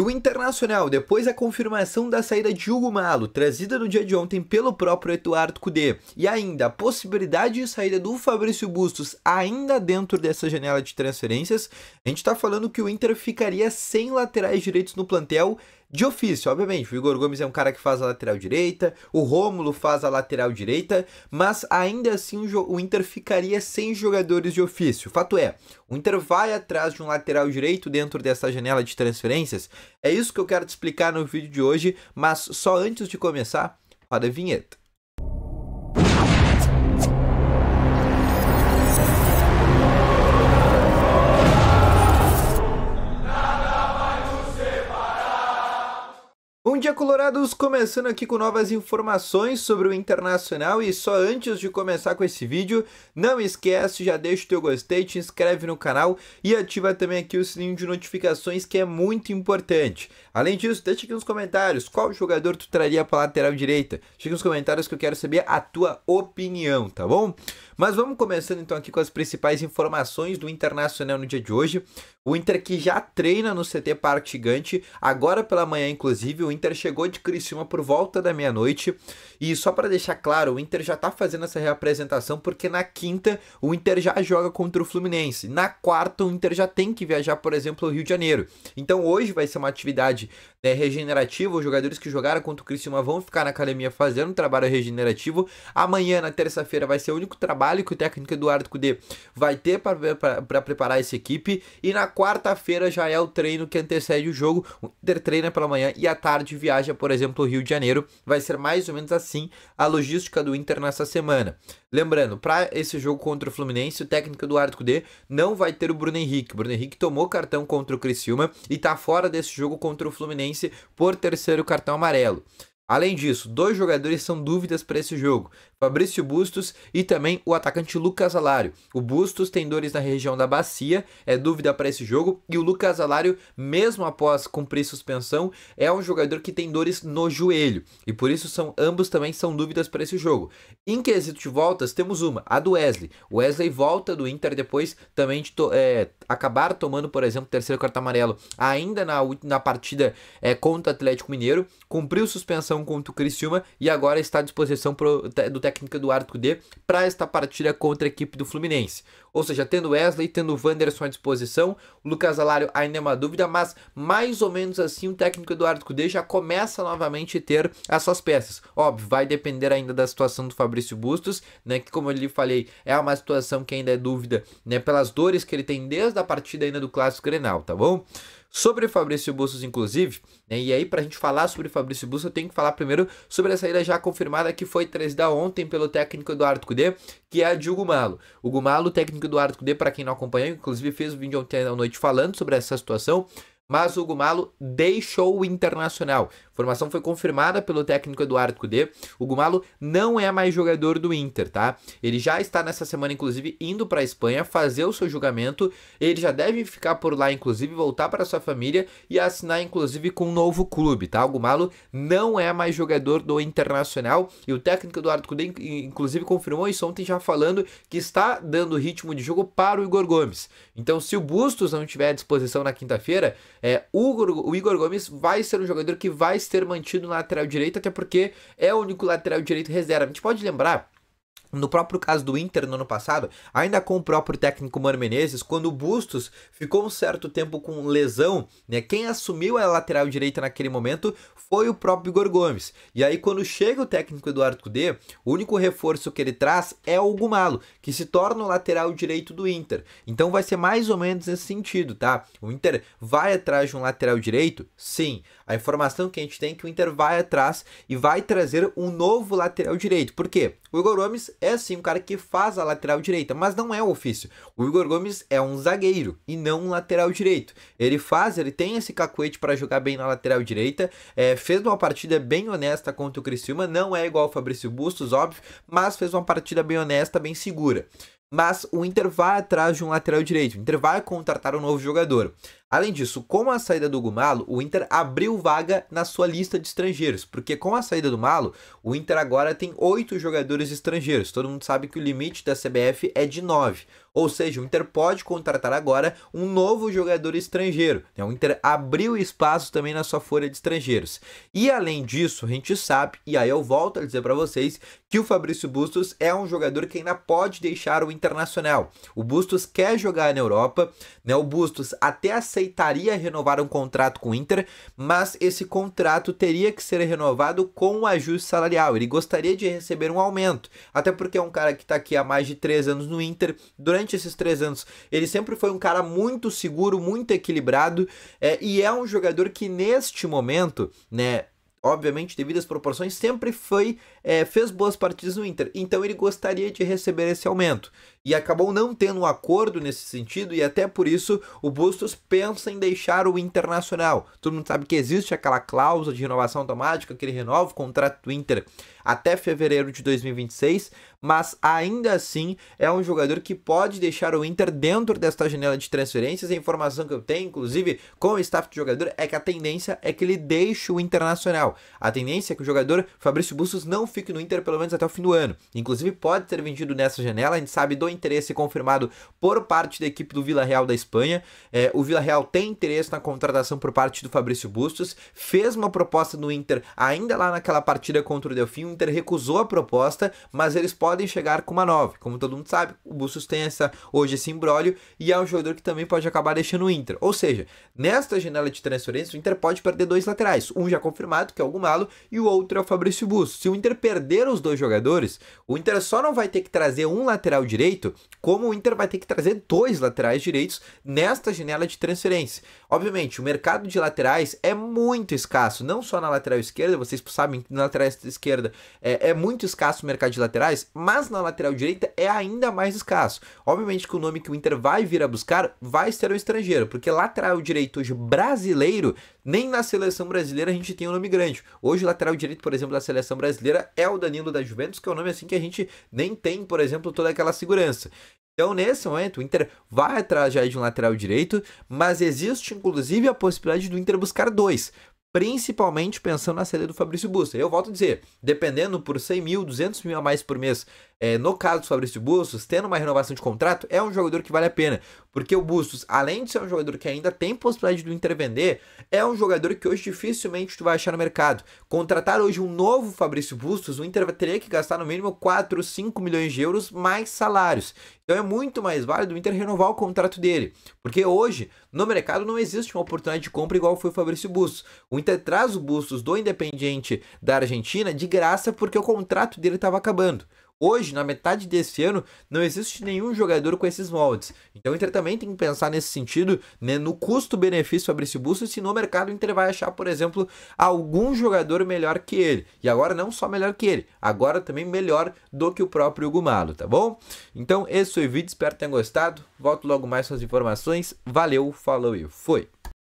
E o Internacional, depois da confirmação da saída de Hugo Malo, trazida no dia de ontem pelo próprio Eduardo Cudê, e ainda a possibilidade de saída do Fabrício Bustos ainda dentro dessa janela de transferências, a gente está falando que o Inter ficaria sem laterais direitos no plantel de ofício, obviamente. O Igor Gomes é um cara que faz a lateral direita, o Rômulo faz a lateral direita, mas ainda assim o, o Inter ficaria sem jogadores de ofício. Fato é, o Inter vai atrás de um lateral direito dentro dessa janela de transferências. É isso que eu quero te explicar no vídeo de hoje, mas só antes de começar, para a vinheta. Bom dia, Colorados! Começando aqui com novas informações sobre o Internacional e só antes de começar com esse vídeo, não esquece, já deixa o teu gostei, te inscreve no canal e ativa também aqui o sininho de notificações que é muito importante. Além disso, deixa aqui nos comentários qual jogador tu traria para lateral direita. Deixa nos comentários que eu quero saber a tua opinião, tá bom? Mas vamos começando então aqui com as principais informações do Internacional no dia de hoje. O Inter que já treina no CT Parque Gigante, agora pela manhã inclusive, o Inter chegou de Criciúma por volta da meia-noite. E só para deixar claro, o Inter já está fazendo essa reapresentação porque na quinta o Inter já joga contra o Fluminense. Na quarta o Inter já tem que viajar, por exemplo, ao Rio de Janeiro. Então hoje vai ser uma atividade né, regenerativa, os jogadores que jogaram contra o Criciúma vão ficar na academia fazendo um trabalho regenerativo. Amanhã, na terça-feira, vai ser o único trabalho que o técnico Eduardo Cudê vai ter para preparar essa equipe. E na quarta-feira já é o treino que antecede o jogo. O Inter treina pela manhã e à tarde viaja, por exemplo, ao Rio de Janeiro. Vai ser mais ou menos assim a logística do Inter nessa semana. Lembrando, para esse jogo contra o Fluminense, o técnico Eduardo Cudê não vai ter o Bruno Henrique. O Bruno Henrique tomou cartão contra o Criciúma e está fora desse jogo contra o Fluminense por terceiro cartão amarelo. Além disso, dois jogadores são dúvidas para esse jogo: Fabrício Bustos e também o atacante Lucas Alário. O Bustos tem dores na região da bacia, é dúvida para esse jogo, e o Lucas Alário, mesmo após cumprir suspensão, é um jogador que tem dores no joelho, e por isso são ambos também são dúvidas para esse jogo. Em quesito de voltas, temos uma, a do Wesley. O Wesley volta do Inter depois também de to é, acabar tomando, por exemplo, terceiro quarto amarelo ainda na, na partida é, contra o Atlético Mineiro, cumpriu suspensão disposição contra o Criciúma e agora está à disposição pro, do técnico Eduardo Cudê para esta partida contra a equipe do Fluminense. Ou seja, tendo Wesley, tendo Wanderson à disposição, o Lucas Alário ainda é uma dúvida, mas mais ou menos assim o técnico Eduardo Cudê já começa novamente a ter as suas peças. Óbvio, vai depender ainda da situação do Fabrício Bustos, né, que como eu lhe falei, é uma situação que ainda é dúvida, né, pelas dores que ele tem desde a partida ainda do Clássico Grenal, tá bom? sobre Fabrício Bustos, inclusive. Né? E aí, para a gente falar sobre Fabrício Bustos, eu tenho que falar primeiro sobre a saída já confirmada que foi trazida ontem pelo técnico Eduardo Cudê, que é a de Hugo Malo. Hugo Malo, técnico Eduardo Cudê, para quem não acompanhou, inclusive fez o vídeo ontem à noite falando sobre essa situação mas o Gumalo deixou o Internacional. A formação foi confirmada pelo técnico Eduardo Cudê. O Gumalo não é mais jogador do Inter, tá? Ele já está nessa semana, inclusive, indo para a Espanha fazer o seu julgamento. Ele já deve ficar por lá, inclusive, voltar para sua família e assinar, inclusive, com um novo clube, tá? O Gumalo não é mais jogador do Internacional e o técnico Eduardo Cudê, inclusive, confirmou isso ontem já falando que está dando ritmo de jogo para o Igor Gomes. Então, se o Bustos não tiver à disposição na quinta-feira, é, o, o, Igor Gomes vai ser um jogador que vai ser mantido na lateral direita, até porque é o único lateral direito reserva. A gente pode lembrar no próprio caso do Inter no ano passado, ainda com o próprio técnico Mano Menezes, quando o Bustos ficou um certo tempo com lesão, né? Quem assumiu a lateral direita naquele momento foi o próprio Igor Gomes. E aí, quando chega o técnico Eduardo Cudê, o único reforço que ele traz é o Gumalo, que se torna o lateral direito do Inter. Então vai ser mais ou menos nesse sentido, tá? O Inter vai atrás de um lateral direito? Sim. A informação que a gente tem é que o Inter vai atrás e vai trazer um novo lateral direito. Por quê? O Igor Gomes é sim um cara que faz a lateral direita, mas não é o ofício. O Igor Gomes é um zagueiro e não um lateral direito. Ele faz, ele tem esse cacuete para jogar bem na lateral direita, é, fez uma partida bem honesta contra o Criciúma, não é igual o Fabrício Bustos, óbvio, mas fez uma partida bem honesta, bem segura mas o Inter vai atrás de um lateral direito. O Inter vai contratar um novo jogador. Além disso, com a saída do Gumalo, o Inter abriu vaga na sua lista de estrangeiros, porque com a saída do Malo, o Inter agora tem oito jogadores estrangeiros. Todo mundo sabe que o limite da CBF é de nove. Ou seja, o Inter pode contratar agora um novo jogador estrangeiro. Né? O Inter abriu espaço também na sua folha de estrangeiros. E além disso, a gente sabe, e aí eu volto a dizer para vocês, que o Fabrício Bustos é um jogador que ainda pode deixar o Internacional. O Bustos quer jogar na Europa, né? o Bustos até a aceitaria renovar um contrato com o Inter, mas esse contrato teria que ser renovado com o um ajuste salarial. Ele gostaria de receber um aumento, até porque é um cara que está aqui há mais de três anos no Inter. Durante esses três anos, ele sempre foi um cara muito seguro, muito equilibrado é, e é um jogador que neste momento, né, obviamente devido às proporções, sempre foi é, fez boas partidas no Inter. Então ele gostaria de receber esse aumento. E acabou não tendo um acordo nesse sentido, e até por isso o Bustos pensa em deixar o Internacional. Todo mundo sabe que existe aquela cláusula de renovação automática que ele renova o contrato do Inter até fevereiro de 2026 mas ainda assim é um jogador que pode deixar o Inter dentro desta janela de transferências. A informação que eu tenho, inclusive com o staff de jogador, é que a tendência é que ele deixe o Internacional. A tendência é que o jogador Fabrício Bustos não fique no Inter pelo menos até o fim do ano. Inclusive pode ser vendido nessa janela, a gente sabe do interesse confirmado por parte da equipe do Vila Real da Espanha. É, o Vila Real tem interesse na contratação por parte do Fabrício Bustos, fez uma proposta no Inter ainda lá naquela partida contra o Delfim, o Inter recusou a proposta, mas eles podem podem chegar com uma 9. Como todo mundo sabe, o Bustos tem essa, hoje esse imbróglio e é um jogador que também pode acabar deixando o Inter. Ou seja, nesta janela de transferência, o Inter pode perder dois laterais. Um já confirmado, que é o Gumalo, e o outro é o Fabrício Bustos. Se o Inter perder os dois jogadores, o Inter só não vai ter que trazer um lateral direito, como o Inter vai ter que trazer dois laterais direitos nesta janela de transferência. Obviamente, o mercado de laterais é muito escasso, não só na lateral esquerda, vocês sabem que na lateral esquerda é, é muito escasso o mercado de laterais, mas na lateral direita é ainda mais escasso. Obviamente que o nome que o Inter vai vir a buscar vai ser o estrangeiro, porque lateral direito hoje brasileiro, nem na seleção brasileira a gente tem um nome grande. Hoje lateral direito, por exemplo, da seleção brasileira é o Danilo da Juventus, que é um nome assim que a gente nem tem, por exemplo, toda aquela segurança. Então, nesse momento, o Inter vai atrás já de um lateral direito, mas existe inclusive a possibilidade do Inter buscar dois principalmente pensando na saída do Fabrício Busta. Eu volto a dizer, dependendo por 100 mil, 200 mil a mais por mês é, no caso do Fabrício Bustos, tendo uma renovação de contrato, é um jogador que vale a pena. Porque o Bustos, além de ser um jogador que ainda tem possibilidade de intervender, é um jogador que hoje dificilmente tu vai achar no mercado. Contratar hoje um novo Fabrício Bustos, o Inter teria que gastar no mínimo 4, 5 milhões de euros mais salários. Então é muito mais válido o Inter renovar o contrato dele. Porque hoje, no mercado, não existe uma oportunidade de compra igual foi o Fabrício Bustos. O Inter traz o Bustos do Independiente da Argentina de graça porque o contrato dele estava acabando. Hoje, na metade desse ano, não existe nenhum jogador com esses moldes. Então o Inter também tem que pensar nesse sentido, né, no custo-benefício Fabrício Bustos, se no mercado o Inter vai achar, por exemplo, algum jogador melhor que ele. E agora não só melhor que ele, agora também melhor do que o próprio Hugo Malo, tá bom? Então esse foi o vídeo, espero que tenham gostado. Volto logo mais com as informações. Valeu, falou e fui!